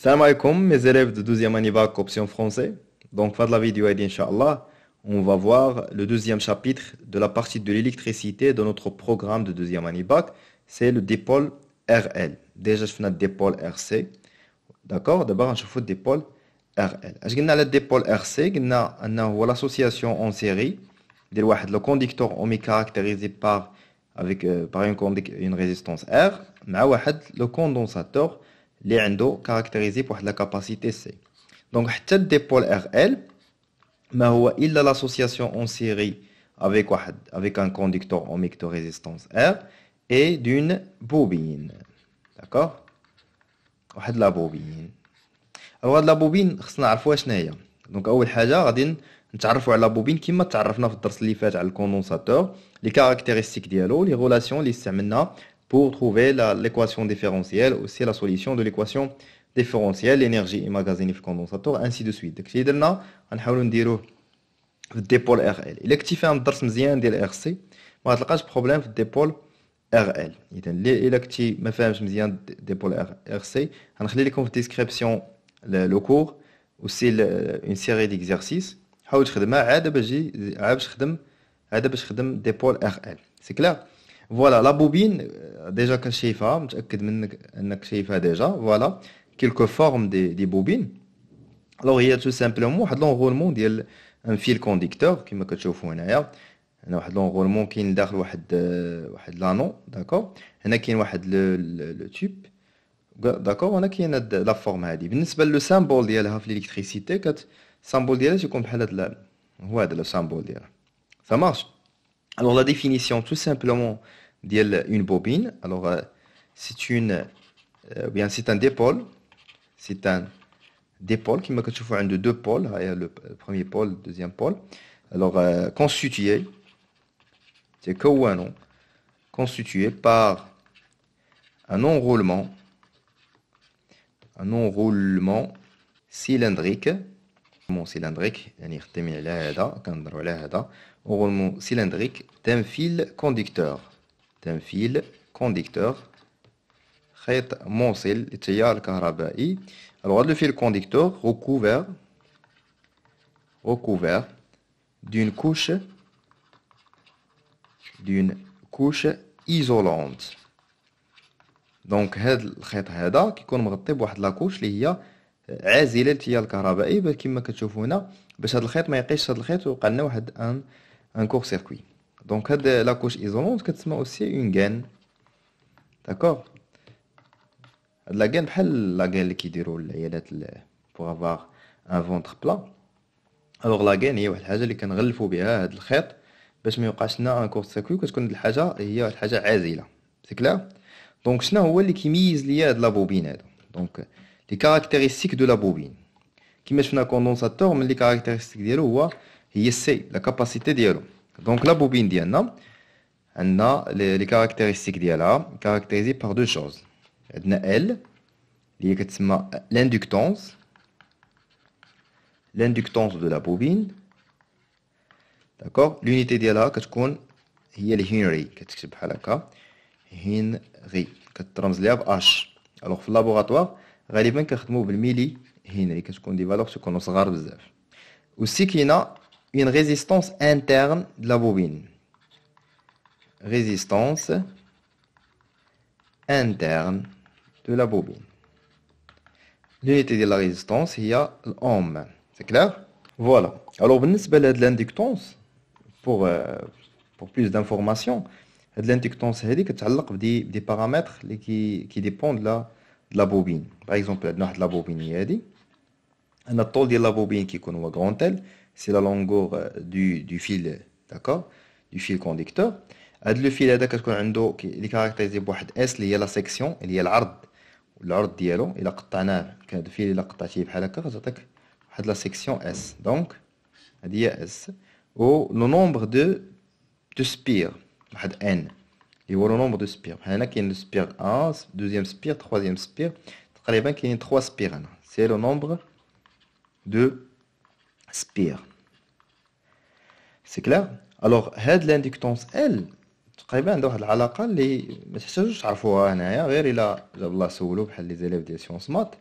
Salam alaikum, mes élèves de 12e bac option français. Donc, fin de la vidéo, Inch'Allah, on va voir le deuxième chapitre de la partie de l'électricité de notre programme de 2e bac C'est le dépôle RL. Déjà, je fais le dépôle RC. D'accord D'abord, je fais le dépôle RL. Je le dépôle RC, l'association en série. Le conducteur est caractérisé par, avec, euh, par une, résistance R, mais le condensateur. Les عنده caractérisés بواحد la capacité C donc حتى الديبول RL ما هو الا l'association en série avec un conducteur ohmique de résistance R et d'une bobine d'accord واحد لا بوبين bobine, هاد لا بوبين خصنا نعرفوها دونك اول حاجه غادي نتعرفوا على بوبين كما تعرفنا في الدرس اللي فات على الكوندونساتور لي كاركتيرستيك ديالو لي غولاسيون اللي استعملنا pour trouver l'équation différentielle, aussi la solution de l'équation différentielle, l'énergie emmagasinée le condensateur, ainsi de suite. Donc, si on a, on va faire le dépôt RL. Il est activé un dars mzien de Rc, mais il n'y a de problème de dépôt RL. Il est activé un dars mzien de dépôt RC. On va faire description le cours, aussi une série d'exercices. On va faire un dépôt RL. C'est clair فوالا لا بوبين ديجا كشايفها متاكد منك انك شايفها ديجا فوالا كيلكو فورم دي دي بوبين الوغ هي تو سامبلومون واحد لونغولمون ديال ان فيل كونديكتور كما كتشوفوا هنايا هنا واحد لونغولمون كاين داخل واحد واحد لانو داكور هنا كاين واحد لو تيب داكور هنا كاين هاد لا فورم هادي بالنسبه لو سامبول ديالها في الالكتريسيتي كت سامبول ديالها تيكون بحال هاد هو هذا لو سامبول ديالها سا مارش Alors la définition tout simplement d'une bobine, alors euh, c'est une euh, bien c'est un dépôle, c'est un dipôle qui m'a de deux pôles, ah, le premier pôle, le deuxième pôle. Alors euh, constitué c'est nom constitué par un enroulement un enroulement cylindrique cylindrique يعني على Enroulement cylindrique d'un fil conducteur. D'un fil conducteur, hêtre moncel tiaal karabai. Alors le fil conducteur recouvert recouvert d'une couche d'une couche isolante. Donc hêtre hêtre heda qui compte mettre une de la couche liya gazil tiaal karabai. Parce que comme que vous voyez, parce que le hêtre n'a qu'une seule couche et on ne ان كور سيركوي دونك هاد لا كوش ايزولونت كتسمى اوسي اون غان داكور هاد لا غان بحال لا غان اللي كيديروا العيالات بوغ افوار ان فونتر بلا الوغ لا غان هي واحد الحاجه اللي كنغلفوا بها هاد الخيط باش ما يوقعش لنا ان كور سيركوي كتكون هاد الحاجه هي واحد الحاجه عازله سي كلير دونك شنو هو اللي كيميز ليا هاد لابوبين بوبين هادو دونك لي كاركتيريستيك دو لابوبين كيما شفنا كوندونساتور من لي كاركتيريستيك ديالو هو Il y la capacité de Donc la bobine de hein, elle a les caractéristiques de caractérisées par deux choses. Elle a l'inductance, l'inductance de la bobine, l'unité de Yannam, est le Henry, Alors, le le Alors le laboratoire, elle est bien qu'elle soit le de est a une résistance interne de la bobine. Résistance interne de la bobine. L'unité de la résistance, il y a l'ohm. C'est clair Voilà. Alors, de l'inductance, pour, euh, pour plus d'informations, l'inductance est des, des paramètres qui, qui dépendent de la, de la bobine. Par exemple, la bobine, il y a dit. de la bobine qui est grand L c'est la longueur euh, du fil d'accord du fil conducteur. le fil qui est caractérisé S. Il y la section, il y a il section S. Donc, le nombre de spires, Il y le nombre de spires. Il y a spire, un deuxième spire, troisième spire. spires hein. C'est le nombre de spires. سي كلير الوغ هاد لانديكتونس ال تقريبا عندها واحد العلاقه اللي ما تحتاجوش تعرفوها هنايا غير الا جاب الله سولو بحال لي زيليف ديال سيونس مات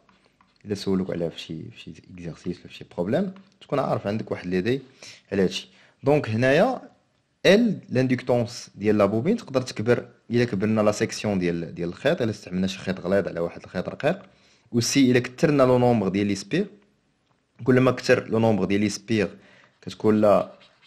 الا سولوك عليها فشي فشي اكزرسيس ولا فشي بروبليم تكون عارف عندك واحد ليدي على هادشي دونك هنايا ال لانديكتونس ديال لابوبين تقدر تكبر الا كبرنا لا سيكسيون ديال ديال الخيط الا استعملنا شي خيط غليظ على واحد الخيط رقيق سي الا كثرنا لو نومبر ديال لي سبير كل ما كثر لو نومبر ديال لي سبير كتكون لا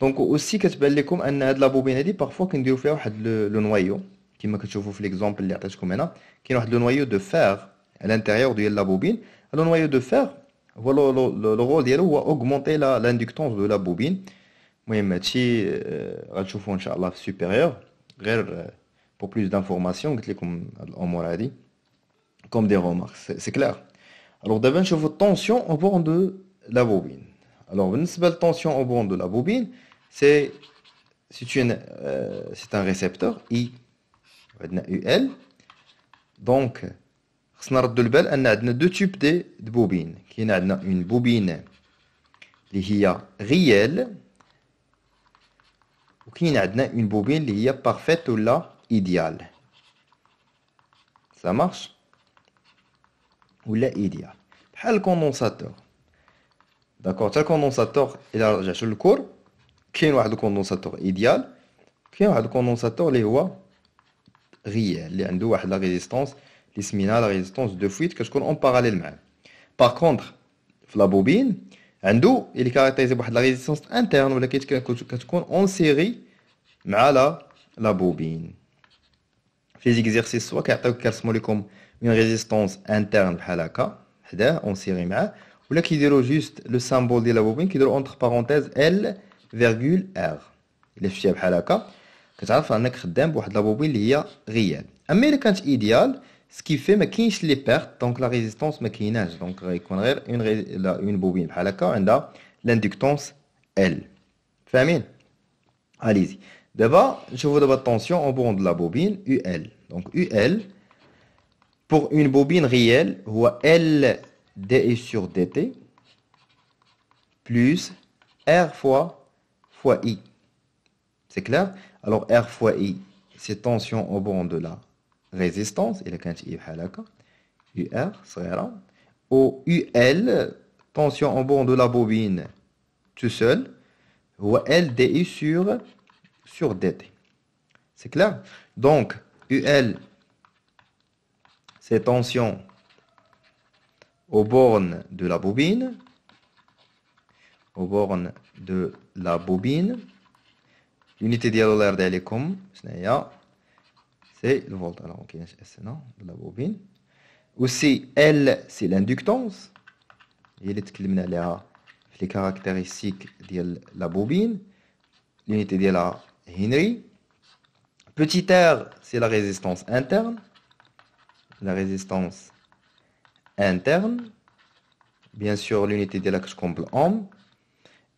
donc aussi que je vous disais que parfois quand il faut faire le noyau qui maintenant je l'exemple de l'artiste comme qui est le noyau de fer à l'intérieur de la bobine le noyau de fer voilà le rôle de lui va augmenter l'inductance de la bobine mais si je un montre supérieur supérieure euh, pour plus d'informations comme on dit comme des remarques c'est clair alors d'abord je une tension au bord de la bobine alors une tension au bord de la bobine c'est euh, c'est un récepteur I UL donc on a deux types de, bobines qui a une bobine qui est réelle ou qui a une bobine qui est parfaite ou là idéale ça marche ou là idéale le condensateur d'accord le condensateur il a le cours est le condensateur idéal, est le condensateur, réel la résistance, la résistance de fuite, en parallèle Par contre, la bobine, elle est la résistance interne, qui est en série, mais à la bobine. Fais soit une résistance interne à la en série ou il juste le symbole de la bobine, qui est entre parenthèses L virgule R. le est fait avec un Que tu as fait un pour la bobine qui est réel. Améliorant ce idéal, ce qui fait maquillage les pertes donc la résistance maquillage donc on va une une bobine avec un On a l'inductance L. Faites Allez-y. D'abord, je vous donne votre attention au bout de la bobine UL. Donc UL, pour une bobine réelle, ou L d et sur dt plus R fois I. C'est clair Alors R fois I, c'est tension au bord de la résistance. Il y a UR, Au UL, tension au bord de la bobine tout seul. Ou L DI sur, sur DT. C'est clair Donc, UL, c'est tension aux bornes de la bobine, aux bornes de la bobine. L'unité n'est d'Alicum, c'est le volt. Alors, la bobine. Aussi, L, c'est l'inductance. Il est les caractéristiques de la bobine. L'unité de la Henry. Petit r, c'est la résistance interne. La résistance interne. Bien sûr, l'unité de la comble ohm.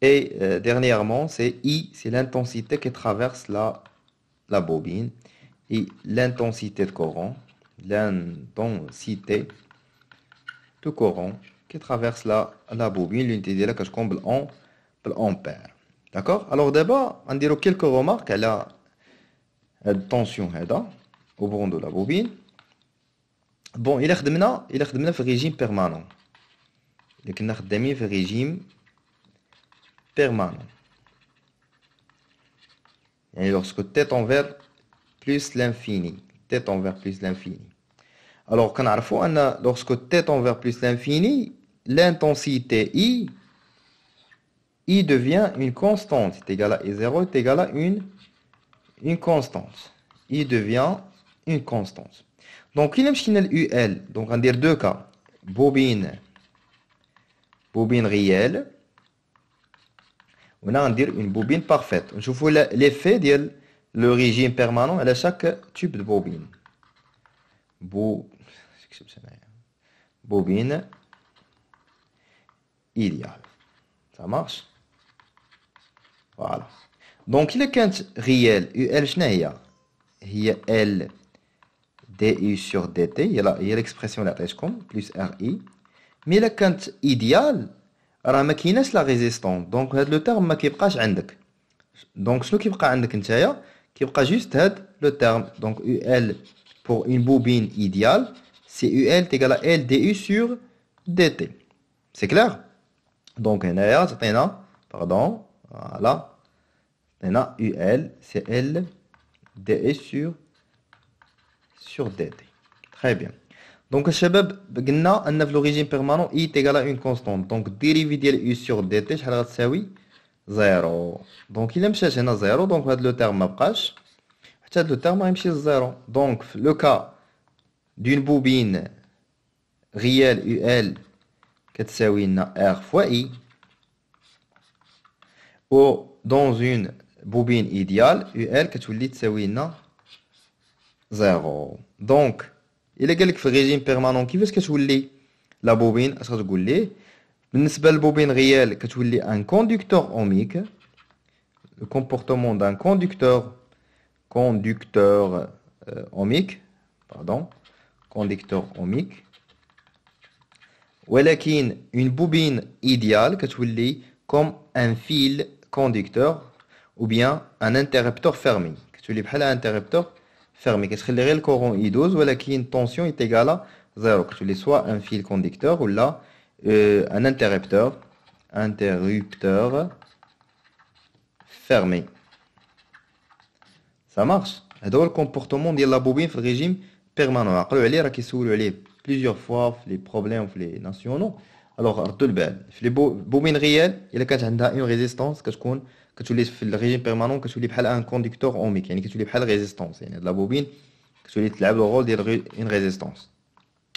Et euh, dernièrement, c'est I, c'est l'intensité qui traverse la, la bobine. Et l'intensité de courant, l'intensité de courant qui traverse la, bobine, l'unité de la je comble en ampère. D'accord Alors d'abord, on dira quelques remarques à la tension au bord de la bobine. Bon, il a il le régime permanent. Il a régime et lorsque tête envers plus l'infini. Tête envers plus l'infini. Alors, quand on a, lorsque tête envers plus l'infini, l'intensité I, I devient une constante. C'est égal à I0, est égal à une, une constante. I devient une constante. Donc, il y a UL. Donc, on va dire deux cas. Bobine, bobine réelle on a une bobine parfaite. Je vous l'effet de le régime permanent à chaque tube de bobine. Bobine idéale. Ça marche Voilà. Donc, il y a réel, UL, il y a L, DI sur DT, il y a l'expression là, plus RI. Mais le compte idéal, alors, qui pas la résistance Donc, le terme qui est Donc, ce qui est qui est juste être le terme. Donc, UL pour une bobine idéale, c'est UL égale à LDU sur DT. C'est clair Donc, NA, c'est pardon, voilà. UL, c'est LDU sur DT. Très bien. Donc, chabab, قلنا que l'origine permanent i est égal à une constante. Donc, dérivée de u sur dt c'est 0. Donc, il chercher هنا 0, donc le terme ما بقاش حتى terme Donc, le cas d'une bobine réelle UL كتساوي لنا R fois I ou dans une bobine idéale UL كتولي تساوي لنا 0. Donc, il y a quelques régimes permanents. qui ce que je veux la bobine Je se vous dire. bobine réelle, je veux dire un conducteur ohmique. Le comportement d'un conducteur conducteur euh, ohmique. Pardon. Conducteur ohmique. Mais une bobine idéale, je veux dire, comme un fil conducteur ou bien un interrupteur fermé. Je veux dire, un interrupteur fermé qu'est-ce que le relais corona idoù voilà qui une tension est égale à 0 que ce soit un fil conducteur ou là euh, un interrupteur interrupteur fermé ça marche alors le comportement de la bobine en régime permanent alors il relais qui soulève plusieurs fois les problèmes les nationaux alors tout le bien les bobines réelles il y a une résistance que résistance compte que tu l'es le régime permanent que tu l'es un conducteur en mécanique, que tu l'es pas résistance et de la bobine que tu l'es le rôle d'une résistance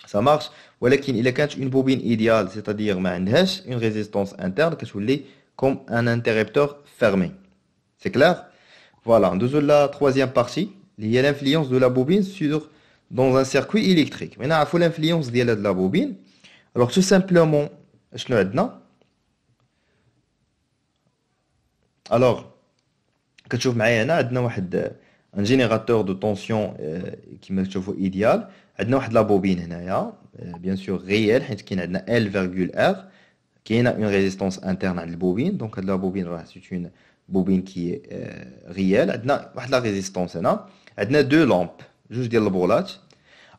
ça marche ولكن il a une bobine idéale c'est-à-dire mais une résistance interne que tu l'es comme un interrupteur fermé c'est clair voilà deuxième la troisième partie il y l'influence de la bobine sur dans un circuit électrique maintenant il faut l'influence de la bobine alors tout simplement je le الوغ كتشوف معايا هنا عندنا واحد ان جينيراتور دو طونسيون كيما تشوفوا ايديال عندنا واحد لا بوبين هنايا بيان سور غيال حيت كاين عندنا ال فيرغول ار كاينه اون ريزيستونس انترن عند البوبين دونك هاد لا بوبين راه سيت اون بوبين كي غيال عندنا واحد لا ريزيستونس هنا عندنا دو لامب جوج ديال البولات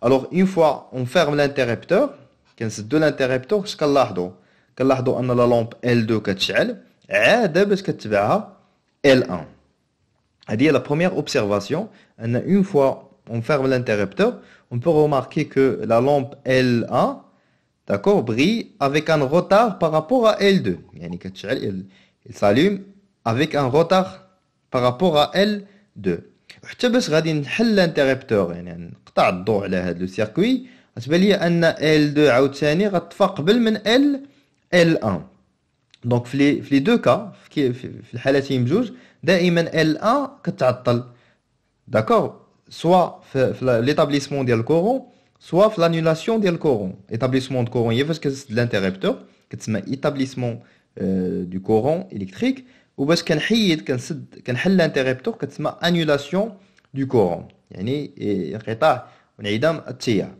الوغ اون فوا اون فيرم لانتيريبتور كنسدو لانتيريبتور اش كنلاحظوا كنلاحظوا ان لا لامب ال2 كتشعل que tu L1 c'est-à-dire la première observation une fois on ferme l'interrupteur on peut remarquer que la lampe L1 d'accord brille avec un retard par rapport à L2 il, s'allume avec un retard par rapport à L2 وحتى باش غادي نحل الانتربتور يعني نقطع الضوء L2 عاوتاني غتطفى L1 دونك في في لي دو كا في الحالتين بجوج دايما ال L1 كتعطل داكور سوا في ليتابليسمون ديال الكورون سوا في لانيولاسيون ديال الكورون ايتابليسمون دو كورون هي فاش كتسد لانتيريبتور كتسمى ايتابليسمون دو كورون الكتريك وباش كنحيد كنسد كنحل لانتيريبتور كتسمى انيولاسيون دو كورون يعني انقطاع وانعدام التيار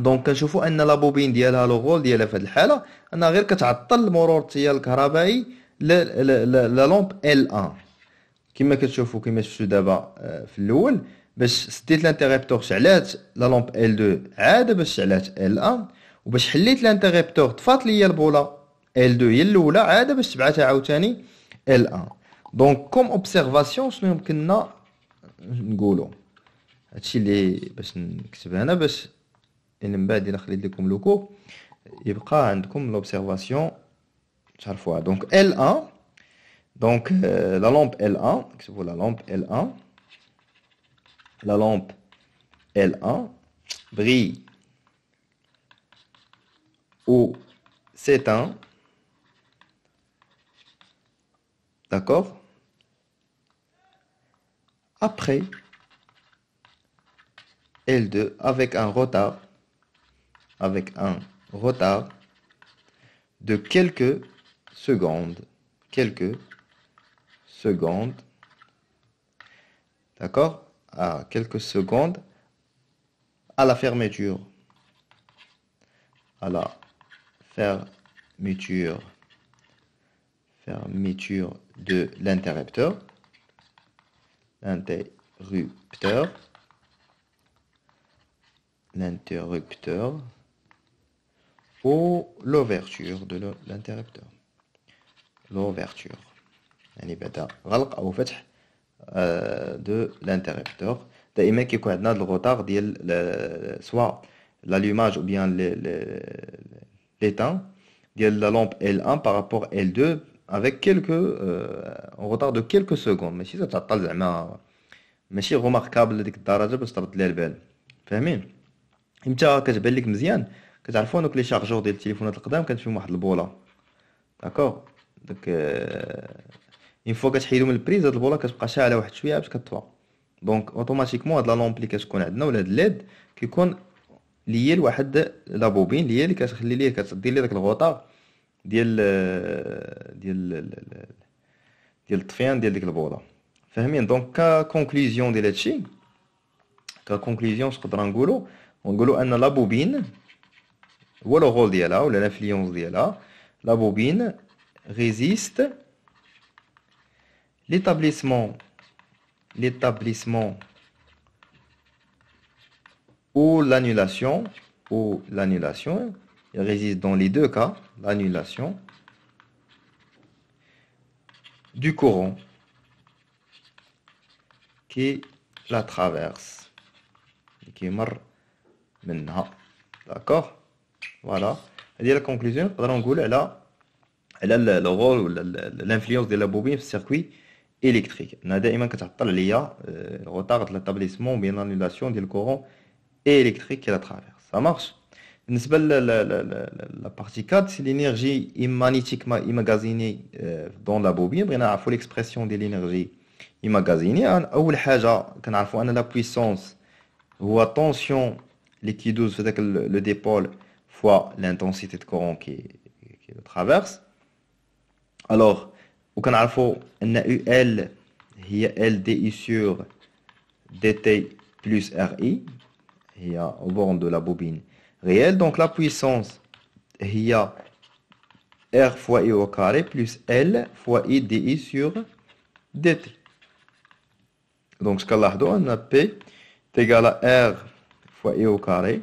دونك كنشوفوا ان لابوبين ديالها لو غول ديالها في هذه الحاله انها غير كتعطل المرور التيار الكهربائي لا لومب ال 1 كما كتشوفوا كما شفتوا دابا آه، في الاول باش سديت لانتيغيبتور شعلات لا لومب ال 2 عاد باش شعلات ال 1 وباش حليت لانتيغيبتور طفات ليا البوله ال 2 هي الاولى عاد باش تبعتها عاوتاني ال 1 دونك كوم اوبسيرفاسيون شنو يمكننا نقولوا هادشي اللي باش نكتب هنا باش et le il a comme comme l'observation chaque fois donc L1 donc euh, la lampe L1 la lampe L1 la lampe L1 brille Ou c'est un d'accord après L2 avec un retard avec un retard de quelques secondes. Quelques secondes. D'accord À ah, quelques secondes à la fermeture. À la fermeture. Fermeture de l'interrupteur. L'interrupteur. L'interrupteur ou l'ouverture de l'interrupteur. L'ouverture. Euh, de l'interrupteur. Il y عندنا un retard soit l'allumage ou bien l'éteint de la lampe L1 par rapport à L2 avec quelques euh, en retard de quelques secondes ça si mais ماشي remarquable Il الدرجه باش ترد ليها البال فاهمين امتى كتبان لك كتعرفوا دوك لي شارجور ديال التليفونات القدام كانت فيهم واحد البوله داكوغ داك اون آه، فوا كتحيدو من البريز هاد البوله كتبقى شاعله واحد شويه باش كطفى دونك اوتوماتيكمون هاد لا لي كتكون عندنا ولا هاد ليد كيكون ليا لواحد لا بوبين ليا اللي كتخلي ليه كتدير ليه داك الغوطا ديال آه، ديال ديال الطفيان ديال ديك البوله فاهمين دونك كا كونكليزيون ديال هادشي كا كونكليزيون نقدر نقولو نقولو ان لا بوبين ولا الرول ديالها ولا الانفلونس ديالها la bobine résiste l'établissement l'établissement ou l'annulation ou l'annulation il résiste dans les deux cas l'annulation du courant qui la traverse qui est d'accord voilà, la conclusion, c'est que le rôle ou l'influence de la bobine sur le circuit électrique. On a euh, retard de l'établissement ou une l'annulation du courant électrique à travers. Ça marche. La partie 4, c'est l'énergie magnétique qui euh, dans la bobine. On y a une de l'énergie immagasinée première Il y a une autre chose, la puissance ou la tension, l'équidouze, le dépôle fois l'intensité de courant qui, le traverse. Alors, au canal que il y a L sur sur dt plus Ri, il au bord de la bobine réelle donc la puissance a r fois i au carré plus l fois i di sur dt donc ce qu'on a on a p est égal à r fois i au carré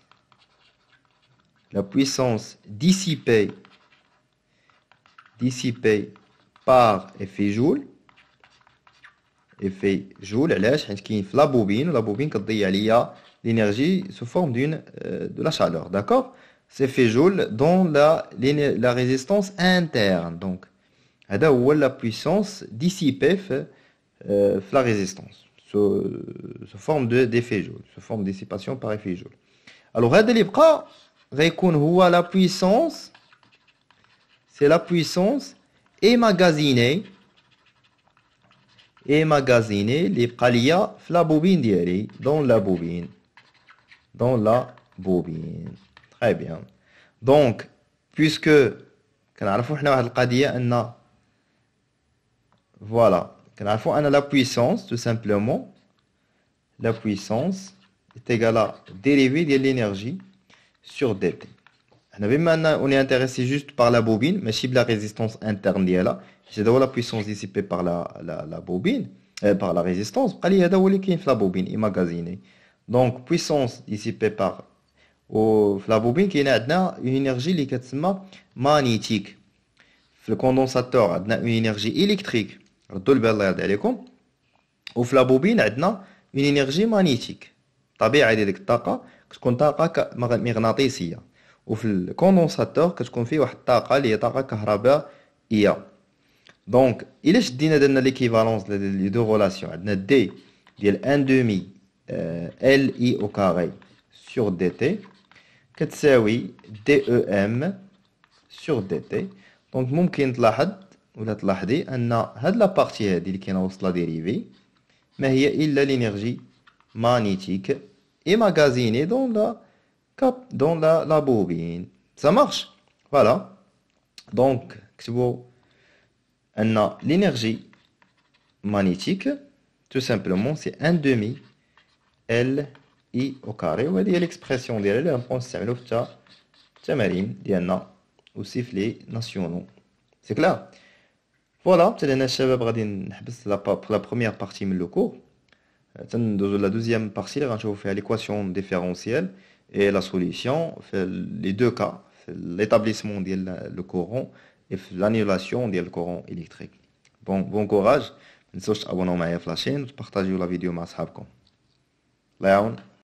la puissance dissipée, dissipée par effet joule, effet joule, علاش حيت la bobine, la bobine, quand il كتضيع l'énergie sous forme d'une euh, de la chaleur, d'accord C'est effet joule dans la, la résistance interne, donc هذا la puissance dissipée fait, euh, euh, la résistance sous, forme d'effet joule, sous forme dissipation par effet joule. Alors elle اللي بقى à la puissance c'est la puissance et magasiner et les قليا la bobine dans la bobine dans la bobine très bien donc puisque voilà la puissance tout simplement la puissance est égale à dérivée de l'énergie sur dt. On est intéressé juste par la bobine, mais si la résistance interne là, c'est la puissance dissipée par la, la, la bobine, euh, par la résistance, la bobine Donc puissance dissipée par au la bobine qui une énergie magnétique. Le condensateur a une énergie électrique. Ou la bobine a une énergie magnétique. كتكون طاقة مغناطيسية وفي الكوندونساتور كتكون فيه واحد الطاقة اللي هي طاقة كهربائية دونك إلا شدينا درنا ليكيفالونس لي دو غولاسيون عندنا دي ديال ان دومي ال اي او كاري سور دي تي كتساوي دي او ام سور دي تي دونك ممكن تلاحظ ولا تلاحظي ان هاد بارتي هادي اللي كاينه وسط لا ديريفي ما هي الا لينيرجي مانيتيك et dans la cap, dans la, bobine. Ça marche Voilà. Donc, l'énergie magnétique, tout simplement, c'est un demi L I au carré. Vous c'est l'expression ديالها de في aussi nationaux. C'est clair Voilà, c'est la, première partie من le cours dans la deuxième partie, je vous faire l'équation différentielle et la solution, les deux cas, l'établissement du le courant et l'annulation du courant électrique. Bon, courage. Nous la partagez la vidéo avec vos amis.